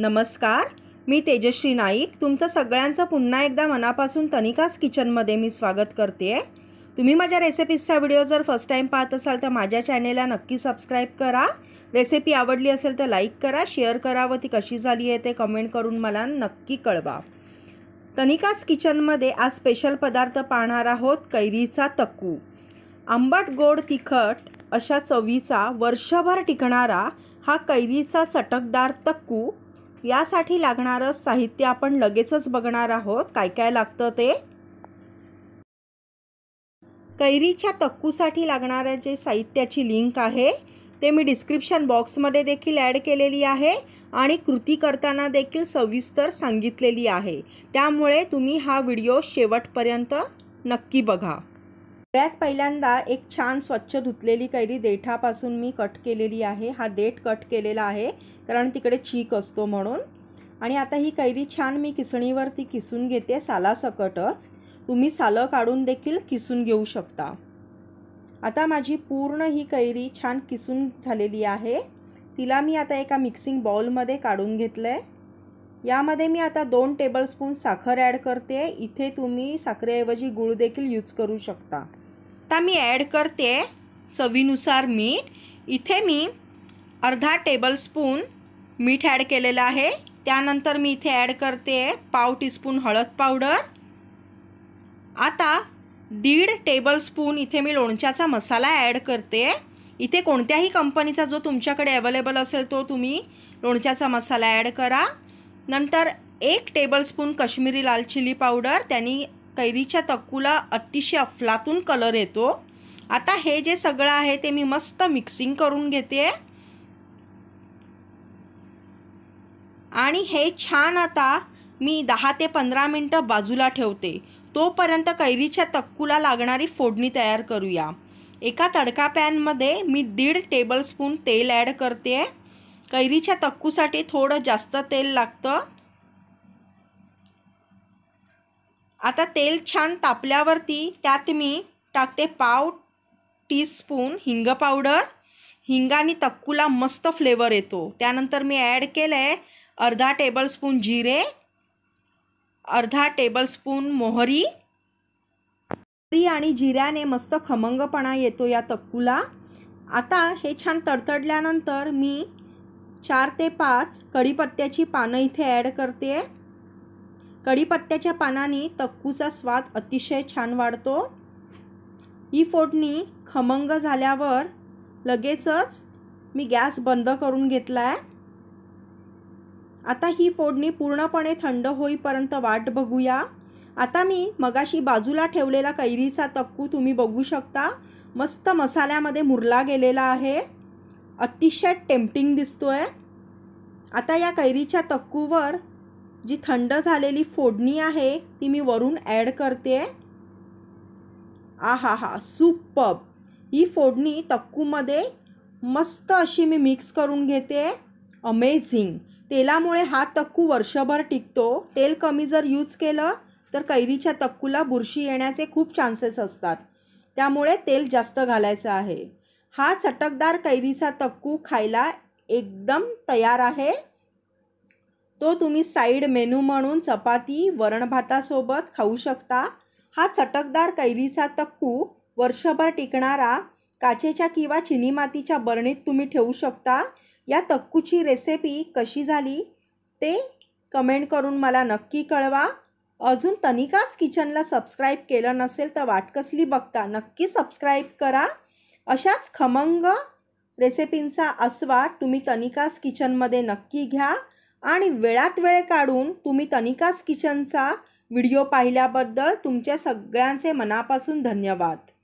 नमस्कार मी तेजश्री नाईक तुमचं सगळ्यांचं पुन्हा एकदा मनापासून तनिकास किचनमध्ये मी स्वागत करते आहे तुम्ही माझ्या रेसिपीजचा व्हिडिओ जर फर्स्ट टाईम पाहत असाल तर माझ्या चॅनेलला नक्की सबस्क्राईब करा रेसिपी आवडली असेल तर लाईक करा शेअर करा व ती कशी झाली आहे ते कमेंट करून मला नक्की कळवा तनिकास किचनमध्ये आज स्पेशल पदार्थ पाहणार आहोत कैरीचा तक्कू आंबट गोड तिखट अशा चवीचा वर्षभर टिकणारा हा कैरीचा चटकदार तक्कू यासाठी लागणारं साहित्य आपण लगेचच बघणार आहोत काय काय लागतं ते कैरीच्या तक्कूसाठी लागणाऱ्या जे साहित्याची लिंक आहे ते मी डिस्क्रिप्शन बॉक्समध्ये देखील ॲड केलेली आहे आणि कृती करताना देखील सविस्तर सांगितलेली आहे त्यामुळे तुम्ही हा व्हिडिओ शेवटपर्यंत नक्की बघा सगळ्यात पहिल्यांदा एक छान स्वच्छ धुतलेली कैरी देठापासून मी कट केलेली आहे हा देठ कट केलेला आहे कारण तिकडे चीक असतो म्हणून आणि आता ही कैरी छान मी किसणीवरती किसून घेते सालासकटच तुम्ही सालं काढून देखील किसून घेऊ शकता आता माझी पूर्ण ही कैरी छान किसून झालेली आहे तिला मी आता एका मिक्सिंग बाउलमध्ये काढून घेतलं आहे यामध्ये मी आता दोन टेबलस्पून साखर ॲड करते इथे तुम्ही साखरेऐवजी गुळ देखील यूज करू शकता आता मी ॲड करते चवीनुसार मीठ इथे मी अर्धा टेबलस्पून मीठ ॲड केलेलं आहे त्यानंतर मी इथे ॲड करते पाव टीस्पून हळद पावडर आता दीड टेबलस्पून इथे मी लोणच्याचा मसाला ॲड करते इथे कोणत्याही कंपनीचा जो तुमच्याकडे अवेलेबल असेल तो तुम्ही लोणच्याचा मसाला ॲड करा नंतर एक टेबलस्पून कश्मीरी लाल चिली पावडर त्याने कैरीच्या तक्कूला अतिशय अफलातून कलर येतो आता हे जे सगळं आहे ते मी मस्त मिक्सिंग करून घेते आणि हे छान आता मी दहा ते पंधरा मिनटं बाजूला ठेवते तोपर्यंत कैरीच्या तक्कूला लागणारी फोडणी तयार करूया एका तडका पॅनमध्ये मी दीड टेबलस्पून तेल ॲड करते कैरीच्या तक्कूसाठी थोडं जास्त तेल लागतं आता तेल छान तापल्यावरती त्यात मी टाकते पाव टीस्पून हिंग पावडर हिंगाने तक्कूला मस्त फ्लेवर येतो त्यानंतर मी ॲड केलं आहे अर्धा टेबलस्पून जिरे अर्धा टेबलस्पून मोहरी मोहरी आणि जिऱ्याने मस्त खमंगपणा येतो या तक्कूला आता हे छान तडतडल्यानंतर मी चार ते पाच कढीपत्त्याची पानं इथे ॲड करते आहे कढीपत्त्याच्या पानाने तक्कूचा स्वाद अतिशय छान वाढतो ही फोडणी खमंग झाल्यावर लगेचच मी गॅस बंद करून घेतला आहे आता ही फोडणी पूर्णपणे थंड होईपर्यंत वाट बघूया आता मी मगाशी बाजूला ठेवलेला कैरीचा तक्कू तुम्ही बघू शकता मस्त मसाल्यामध्ये मुरला गेलेला आहे अतिशय टेम्पटिंग दिसतो आहे आता या कैरीच्या तक्कूवर जी थंड झालेली फोडणी आहे ती मी वरून ॲड करते आ हा हा सुपब ही फोडणी तक्कूमध्ये मस्त अशी मी मिक्स करून घेते अमेझिंग तेलामुळे हा तक्कू वर्षभर टिकतो तेल कमी जर यूज केलं तर कैरीच्या तक्कूला बुरशी येण्याचे खूप चान्सेस असतात त्यामुळे तेल जास्त घालायचं आहे हा चटकदार कैरीचा तक्कू खायला एकदम तयार आहे तो तुम्ही साईड मेनू म्हणून चपाती वरणभातासोबत खाऊ शकता हा चटकदार कैरीचा तक्कू वर्षभर टिकणारा काचेच्या किंवा चिनी मातीच्या बरणीत तुम्ही ठेवू शकता या तक्कूची रेसिपी कशी झाली ते कमेंट करून मला नक्की कळवा अजून तनिकाच किचनला सबस्क्राईब केलं नसेल तर वाट कसली बघता नक्की सबस्क्राईब करा अशाच खमंग रेसिपींचा आस्वाद तुम्ही तनिकास किचनमध्ये नक्की घ्या आणि वेळात वेळ काढून तुम्ही तनिकास किचनचा व्हिडिओ पाहिल्याबद्दल तुमच्या सगळ्यांचे मनापासून धन्यवाद